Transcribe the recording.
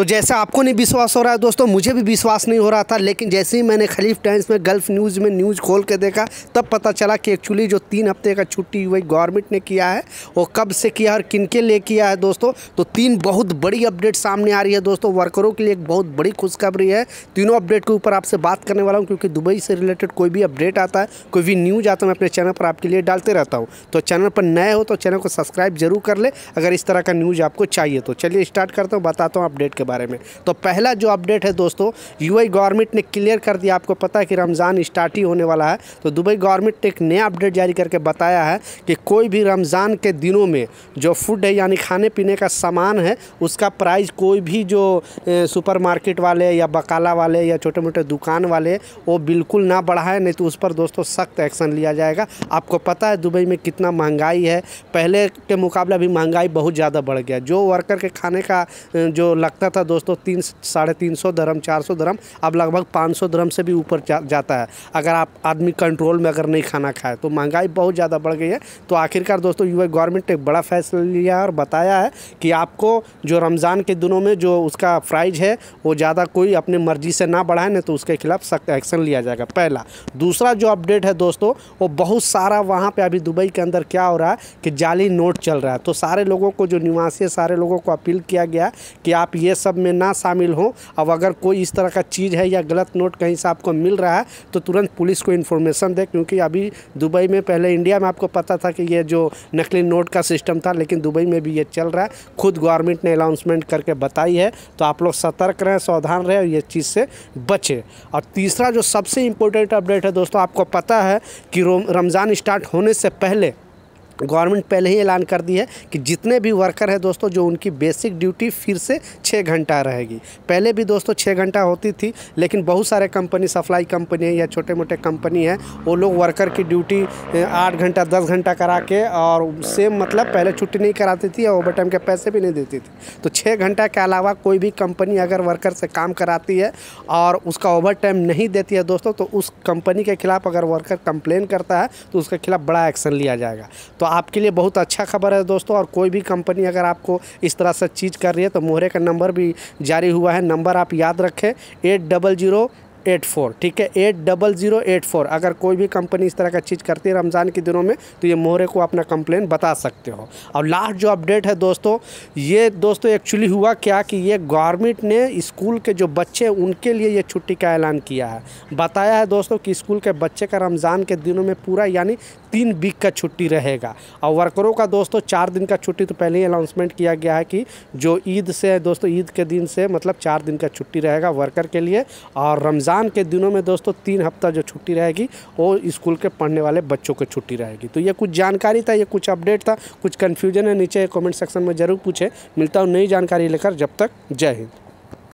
तो जैसा आपको नहीं विश्वास हो रहा है दोस्तों मुझे भी विश्वास नहीं हो रहा था लेकिन जैसे ही मैंने खलीफ टाइम्स में गल्फ़ न्यूज़ में न्यूज़ खोल के देखा तब पता चला कि एक्चुअली जो तीन हफ्ते का छुट्टी हुई गवर्नमेंट ने किया है वो कब से किया और किन के लिए किया है दोस्तों तो तीन बहुत बड़ी अपडेट सामने आ रही है दोस्तों वर्करों के लिए एक बहुत बड़ी खुशखबरी है तीनों अपडेट के ऊपर आपसे बात करने वाला हूँ क्योंकि दुबई से रिलेटेड कोई भी अपडेट आता है कोई भी न्यूज़ आता है मैं अपने चैनल पर आपके लिए डालते रहता हूँ तो चैनल पर नए हो तो चैनल को सब्सक्राइब जरूर कर ले अगर इस तरह का न्यूज़ आपको चाहिए तो चलिए स्टार्ट करता हूँ बताता हूँ अपडेट के बारे में तो पहला जो अपडेट है दोस्तों यूएई गवर्नमेंट ने क्लियर कर दिया आपको पता है कि रमज़ान स्टार्ट ही होने वाला है तो दुबई गवर्नमेंट ने एक नया अपडेट जारी करके बताया है कि कोई भी रमज़ान के दिनों में जो फूड है यानी खाने पीने का सामान है उसका प्राइस कोई भी जो सुपर वाले या बकाला वाले या छोटे मोटे दुकान वाले वो बिल्कुल ना बढ़ाए नहीं तो उस पर दोस्तों सख्त एक्शन लिया जाएगा आपको पता है दुबई में कितना महंगाई है पहले के मुकाबले भी महंगाई बहुत ज़्यादा बढ़ गया जो वर्कर के खाने का जो लगता था था दोस्तों तीन साढ़े तीन सौ धर्म चार सौ धर्म अब लगभग पाँच सौ धर्म से भी ऊपर जा, जाता है अगर आप आदमी कंट्रोल में अगर नहीं खाना खाए तो महंगाई बहुत ज़्यादा बढ़ गई है तो आखिरकार दोस्तों यू गवर्नमेंट ने बड़ा फैसला लिया है और बताया है कि आपको जो रमज़ान के दिनों में जो उसका प्राइज है वो ज़्यादा कोई अपने मर्जी से ना बढ़ाए ना तो उसके खिलाफ सख्त एक्शन लिया जाएगा पहला दूसरा जो अपडेट है दोस्तों वो बहुत सारा वहाँ पर अभी दुबई के अंदर क्या हो रहा है कि जाली नोट चल रहा है तो सारे लोगों को जो निवासी है सारे लोगों को अपील किया गया कि आप ये सब सब में ना शामिल हों अब अगर कोई इस तरह का चीज़ है या गलत नोट कहीं से आपको मिल रहा है तो तुरंत पुलिस को इन्फॉर्मेशन दें क्योंकि अभी दुबई में पहले इंडिया में आपको पता था कि ये जो नकली नोट का सिस्टम था लेकिन दुबई में भी ये चल रहा है खुद गवर्नमेंट ने अनाउंसमेंट करके बताई है तो आप लोग सतर्क रहें सावधान रहें और ये चीज़ से बचें और तीसरा जो सबसे इम्पोर्टेंट अपडेट है दोस्तों आपको पता है कि रमज़ान स्टार्ट होने से पहले गवर्नमेंट पहले ही ऐलान कर दी है कि जितने भी वर्कर हैं दोस्तों जो उनकी बेसिक ड्यूटी फिर से छः घंटा रहेगी पहले भी दोस्तों छः घंटा होती थी लेकिन बहुत सारे कंपनी सप्लाई कंपनी है या छोटे मोटे कंपनी हैं वो लोग वर्कर की ड्यूटी आठ घंटा दस घंटा करा के और सेम मतलब पहले छुट्टी नहीं कराती थी और ओवर टाइम के पैसे भी नहीं देती थी तो छः घंटा के अलावा कोई भी कंपनी अगर वर्कर से काम कराती है और उसका ओवर टाइम नहीं देती है दोस्तों तो उस कंपनी के खिलाफ अगर वर्कर कंप्लेन करता है तो उसके खिलाफ बड़ा एक्शन लिया जाएगा तो आपके लिए बहुत अच्छा खबर है दोस्तों और कोई भी कंपनी अगर आपको इस तरह से चीज़ कर रही है तो मोहरे का नंबर भी जारी हुआ है नंबर आप याद रखें eight double zero eight four ठीक है eight double zero eight four अगर कोई भी कंपनी इस तरह का चीज़ करती है रमज़ान के दिनों में तो ये मोहरे को अपना कंप्लेन बता सकते हो और लास्ट जो अपडेट है दोस्तों ये दोस्तों एक्चुअली हुआ क्या कि ये गवर्नमेंट ने स्कूल के जो बच्चे उनके लिए ये छुट्टी का ऐलान किया है बताया है दोस्तों कि स्कूल के बच्चे का रमज़ान के दिनों में पूरा यानी तीन वीक का छुट्टी रहेगा और वर्करों का दोस्तों चार दिन का छुट्टी तो पहले ही अनाउंसमेंट किया गया है कि जो ईद से दोस्तों ईद के दिन से मतलब चार दिन का छुट्टी रहेगा वर्कर के लिए और रमज़ान रमज़ान के दिनों में दोस्तों तीन हफ्ता जो छुट्टी रहेगी वो स्कूल के पढ़ने वाले बच्चों को छुट्टी रहेगी तो ये कुछ जानकारी था ये कुछ अपडेट था कुछ कन्फ्यूजन है नीचे कमेंट सेक्शन में ज़रूर पूछें मिलता हूँ नई जानकारी लेकर जब तक जय हिंद